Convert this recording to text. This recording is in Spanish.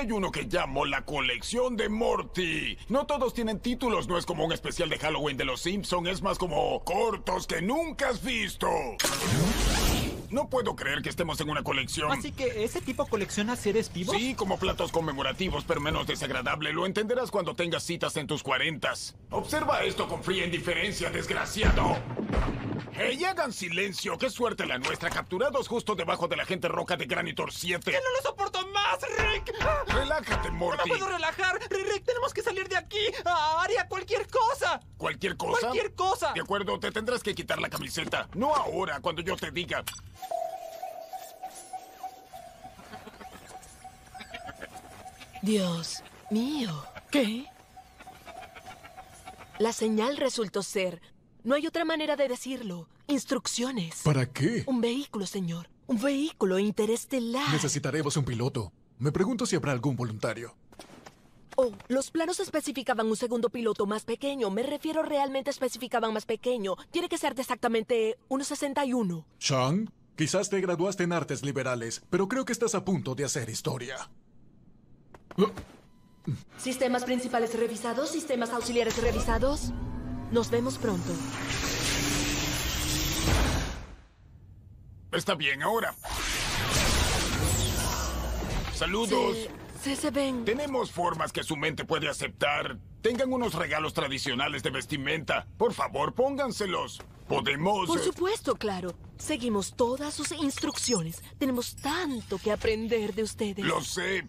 Hay uno que llamo la colección de Morty. No todos tienen títulos, no es como un especial de Halloween de los Simpson, es más como cortos que nunca has visto. No puedo creer que estemos en una colección. Así que ese tipo colecciona seres vivos. Sí, como platos conmemorativos, pero menos desagradable. Lo entenderás cuando tengas citas en tus cuarentas. Observa esto con fría indiferencia, desgraciado. ¡Hey, hagan silencio! ¡Qué suerte la nuestra! Capturados justo debajo de la gente roca de Granitor 7. ¡Que no lo soporto Rick! Relájate, Morty. No puedo relajar. Rick, tenemos que salir de aquí. Ah, cualquier cosa. ¿Cualquier cosa? Cualquier cosa. De acuerdo, te tendrás que quitar la camiseta. No ahora, cuando yo te diga. Dios mío. ¿Qué? La señal resultó ser. No hay otra manera de decirlo. Instrucciones. ¿Para qué? Un vehículo, señor. Un vehículo interestelar. Necesitaremos un piloto. Me pregunto si habrá algún voluntario. Oh, los planos especificaban un segundo piloto más pequeño. Me refiero realmente especificaban más pequeño. Tiene que ser de exactamente 1,61. Sean, quizás te graduaste en artes liberales, pero creo que estás a punto de hacer historia. Uh. Sistemas principales revisados, sistemas auxiliares revisados. Nos vemos pronto. Está bien, ahora. Saludos. Se, se, ven. Tenemos formas que su mente puede aceptar. Tengan unos regalos tradicionales de vestimenta. Por favor, pónganselos. Podemos... Por eh, supuesto, claro. Seguimos todas sus instrucciones. Tenemos tanto que aprender de ustedes. Lo sé.